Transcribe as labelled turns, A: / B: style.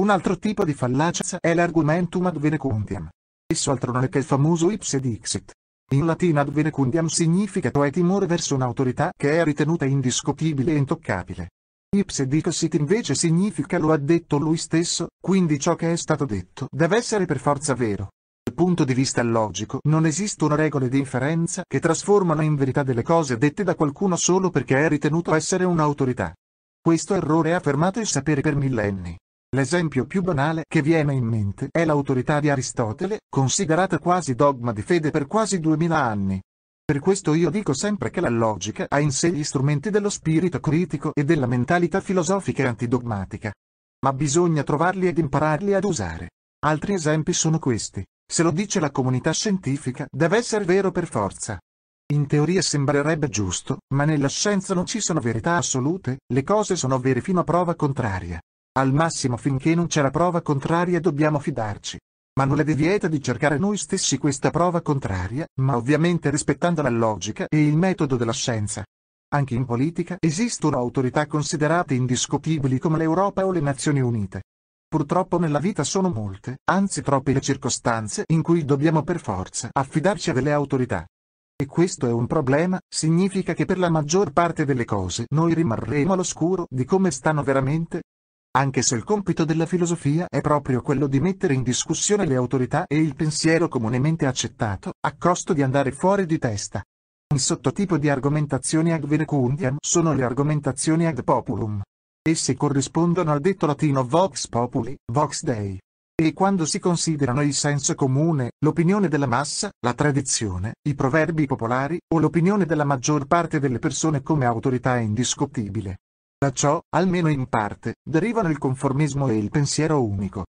A: Un altro tipo di fallacia è l'argumentum ad venecundiam. Esso altro non è che il famoso ipse dixit. In latina ad venecundiam significa cioè timore verso un'autorità che è ritenuta indiscutibile e intoccabile. Ipse dixit invece significa lo ha detto lui stesso, quindi ciò che è stato detto deve essere per forza vero. Dal punto di vista logico non esistono regole di inferenza che trasformano in verità delle cose dette da qualcuno solo perché è ritenuto essere un'autorità. Questo errore è affermato il sapere per millenni. L'esempio più banale che viene in mente è l'autorità di Aristotele, considerata quasi dogma di fede per quasi duemila anni. Per questo io dico sempre che la logica ha in sé gli strumenti dello spirito critico e della mentalità filosofica e antidogmatica. Ma bisogna trovarli ed impararli ad usare. Altri esempi sono questi. Se lo dice la comunità scientifica, deve essere vero per forza. In teoria sembrerebbe giusto, ma nella scienza non ci sono verità assolute, le cose sono vere fino a prova contraria. Al massimo finché non c'è la prova contraria dobbiamo fidarci. Ma non le vieta di cercare noi stessi questa prova contraria, ma ovviamente rispettando la logica e il metodo della scienza. Anche in politica esistono autorità considerate indiscutibili come l'Europa o le Nazioni Unite. Purtroppo nella vita sono molte, anzi troppe le circostanze in cui dobbiamo per forza affidarci a delle autorità. E questo è un problema, significa che per la maggior parte delle cose noi rimarremo all'oscuro di come stanno veramente anche se il compito della filosofia è proprio quello di mettere in discussione le autorità e il pensiero comunemente accettato, a costo di andare fuori di testa. Un sottotipo di argomentazioni ad verecundiam sono le argomentazioni ad populum. Esse corrispondono al detto latino vox populi, vox dei. E quando si considerano il senso comune, l'opinione della massa, la tradizione, i proverbi popolari o l'opinione della maggior parte delle persone come autorità indiscutibile. Da ciò, almeno in parte, derivano il conformismo e il pensiero unico.